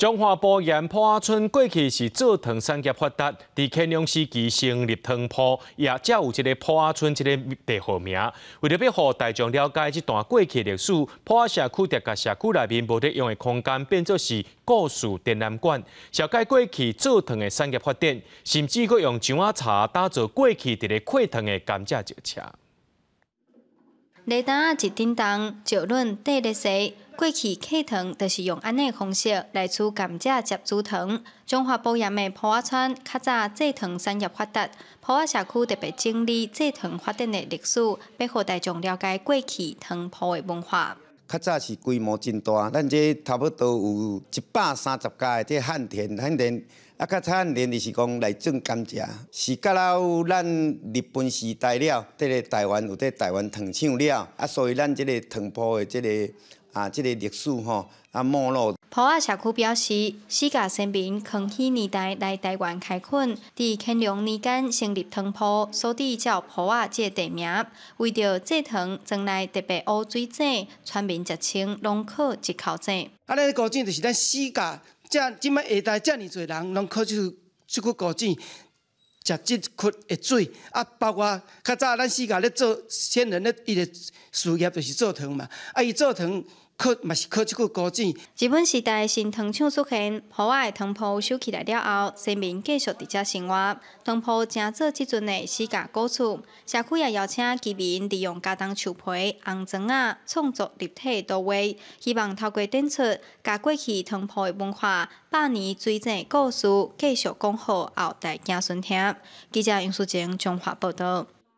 彰化埔园坡阿村过去是蔗糖产业发达，伫乾隆时期成立糖铺，也才有一个坡阿村这个地号名。为了要让大众了解这段过去历史，坡阿社区特甲社区内面无得用的空间变作是故事展览馆，小解过去蔗糖的产业发展，甚至用姜仔茶打造过去伫个沸腾的甘蔗石车。铃铛一叮当，就论转得谁？过去客糖就是用安尼诶方式来从甘蔗接蔗糖。中华保业的普洱村较早制糖产业发达，普洱社区特别整理制糖发展的历史，要互大众了解过去糖铺的文化。较早是规模真大，咱这差不多有一百三十家的这旱田汉田。啊，较惨安连就是讲来种甘蔗，是到咱日本时代了，即个台湾有在台湾糖厂了，啊，所以咱即个糖铺的即个啊，即个历史吼，啊，没落。普洱社区表示，四甲先民康熙年代来台湾开垦，伫乾隆年间成立糖铺，所以叫普洱这个地名。为着制糖，从来特别挖水井，村民食青，拢靠一口井。啊，那个就是咱四甲。即即卖下代，遮尔侪人拢靠住这块土地，食这窟的水，啊，包括较早咱世界咧做先人咧伊个树叶就是做糖嘛，啊，伊做糖。刻嘛是刻即个古景。日本时代新藤厂出现，普瓦的藤铺收起来了后，市民继续在这生活。藤铺正做这阵的世家故厝，社区也邀请居民利用家中树皮、红砖啊，创作立体图画，希望透过展出，把过去藤铺的文化、百年传承的故事继续讲好，后代子孙听。记者杨淑晴，中华报道。